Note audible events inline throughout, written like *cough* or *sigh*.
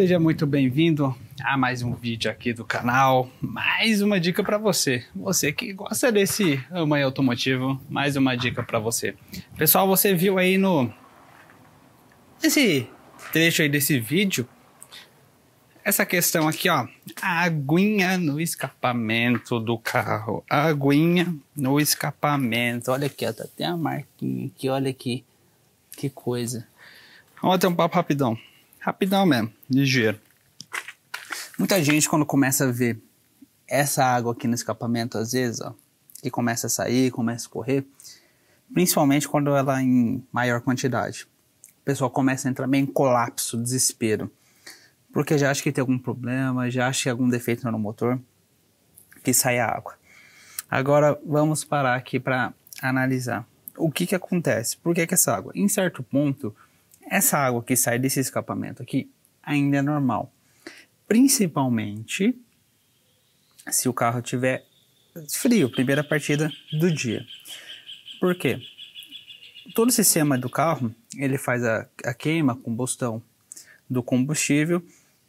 Seja muito bem-vindo a mais um vídeo aqui do canal, mais uma dica para você, você que gosta desse amanhã automotivo, mais uma dica para você. Pessoal, você viu aí no esse trecho aí desse vídeo essa questão aqui, ó, a aguinha no escapamento do carro, a aguinha no escapamento. Olha aqui, ó, tá até a marquinha aqui, olha aqui, que coisa. Vamos ter um papo rapidão. Rapidão mesmo, ligeiro. Muita gente, quando começa a ver essa água aqui no escapamento, às vezes, ó, que começa a sair, começa a correr, principalmente quando ela é em maior quantidade. O pessoal começa a entrar meio em colapso, desespero, porque já acha que tem algum problema, já acha que é algum defeito no motor, que sai a água. Agora vamos parar aqui para analisar o que, que acontece, por que, que essa água? Em certo ponto, essa água que sai desse escapamento aqui ainda é normal, principalmente se o carro tiver frio, primeira partida do dia. Por quê? Todo o sistema do carro ele faz a, a queima, a combustão do combustível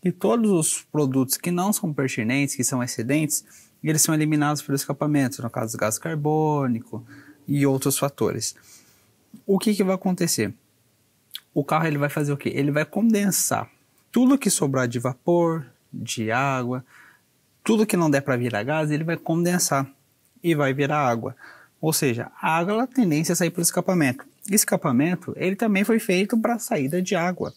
e todos os produtos que não são pertinentes, que são excedentes, eles são eliminados pelo escapamento, no caso gás carbônico e outros fatores. O que, que vai acontecer? o carro ele vai fazer o quê? Ele vai condensar tudo que sobrar de vapor, de água, tudo que não der para virar gás, ele vai condensar e vai virar água. Ou seja, a água ela tendência a sair pelo escapamento. Escapamento, ele também foi feito para saída de água,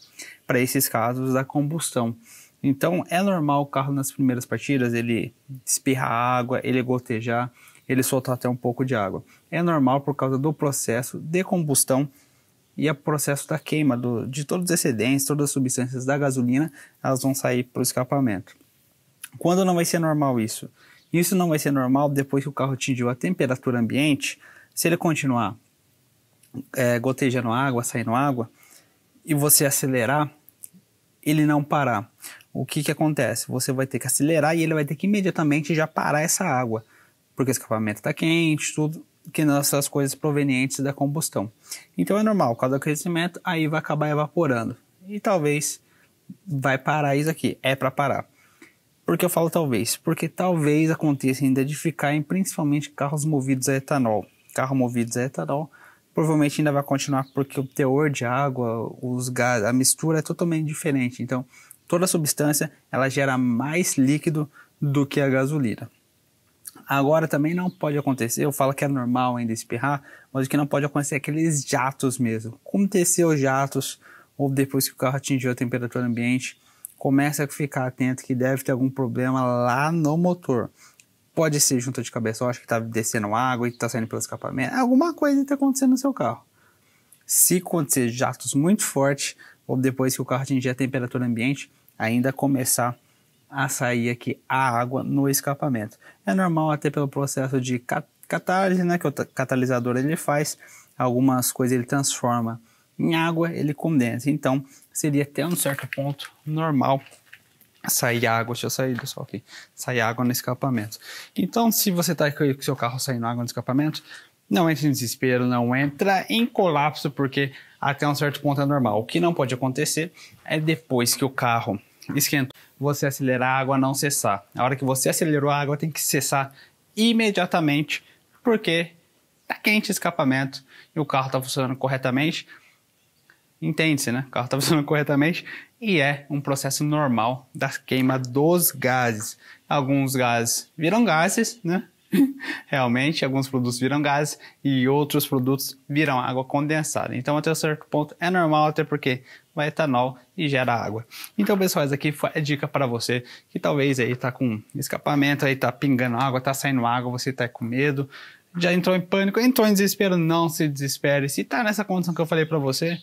para esses casos da combustão. Então, é normal o carro nas primeiras partidas ele espirrar água, ele gotejar, ele soltar até um pouco de água. É normal por causa do processo de combustão e o processo da queima do, de todos os excedentes, todas as substâncias da gasolina, elas vão sair para o escapamento. Quando não vai ser normal isso? Isso não vai ser normal depois que o carro atingiu a temperatura ambiente, se ele continuar é, gotejando água, saindo água, e você acelerar, ele não parar. O que, que acontece? Você vai ter que acelerar e ele vai ter que imediatamente já parar essa água, porque o escapamento está quente, tudo, que nossas coisas provenientes da combustão. Então é normal, cada aquecimento, aí vai acabar evaporando. E talvez vai parar isso aqui, é para parar. Por que eu falo talvez? Porque talvez aconteça ainda de ficar em principalmente carros movidos a etanol. Carro movidos a etanol provavelmente ainda vai continuar porque o teor de água, os gases, a mistura é totalmente diferente. Então, toda substância ela gera mais líquido do que a gasolina. Agora também não pode acontecer, eu falo que é normal ainda espirrar, mas o que não pode acontecer é aqueles jatos mesmo. Aconteceu jatos, ou depois que o carro atingiu a temperatura ambiente, começa a ficar atento que deve ter algum problema lá no motor. Pode ser junta de cabeça, eu acho que está descendo água e está saindo pelo escapamento. Alguma coisa está acontecendo no seu carro. Se acontecer jatos muito fortes, ou depois que o carro atingir a temperatura ambiente, ainda começar a sair aqui a água no escapamento. É normal até pelo processo de catálise, né, que o catalisador ele faz, algumas coisas ele transforma em água, ele condensa. Então, seria até um certo ponto normal sair água, deixa eu sair do sol aqui, sair água no escapamento. Então, se você está com seu carro saindo água no escapamento, não entre em desespero, não entra em colapso, porque até um certo ponto é normal. O que não pode acontecer é depois que o carro esquentou você acelerar a água não cessar. A hora que você acelerou a água tem que cessar imediatamente, porque tá quente o escapamento e o carro está funcionando corretamente. Entende-se, né? O carro está *laughs* funcionando corretamente e é um processo normal da queima dos gases. Alguns gases viram gases, né? *laughs* Realmente, alguns produtos viram gás e outros produtos viram água condensada. Então, até certo ponto, é normal, até porque vai etanol e gera água. Então, pessoal, essa aqui foi a dica para você que talvez aí está com escapamento, aí está pingando água, está saindo água, você está com medo, já entrou em pânico, entrou em desespero, não se desespere. Se está nessa condição que eu falei para você,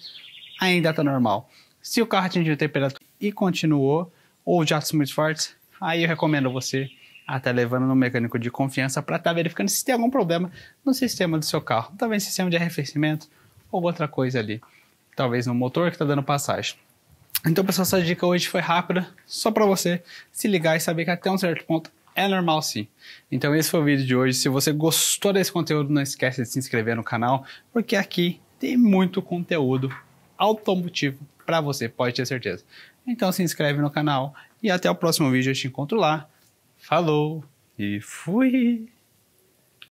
ainda está normal. Se o carro atingiu temperatura e continuou, ou jatos muito fortes, aí eu recomendo você até levando no mecânico de confiança para estar tá verificando se tem algum problema no sistema do seu carro, talvez sistema de arrefecimento ou outra coisa ali, talvez no motor que está dando passagem. Então, pessoal, essa dica hoje foi rápida, só para você se ligar e saber que até um certo ponto é normal sim. Então, esse foi o vídeo de hoje. Se você gostou desse conteúdo, não esquece de se inscrever no canal, porque aqui tem muito conteúdo automotivo para você, pode ter certeza. Então, se inscreve no canal e até o próximo vídeo. Eu te encontro lá. Falou e fui!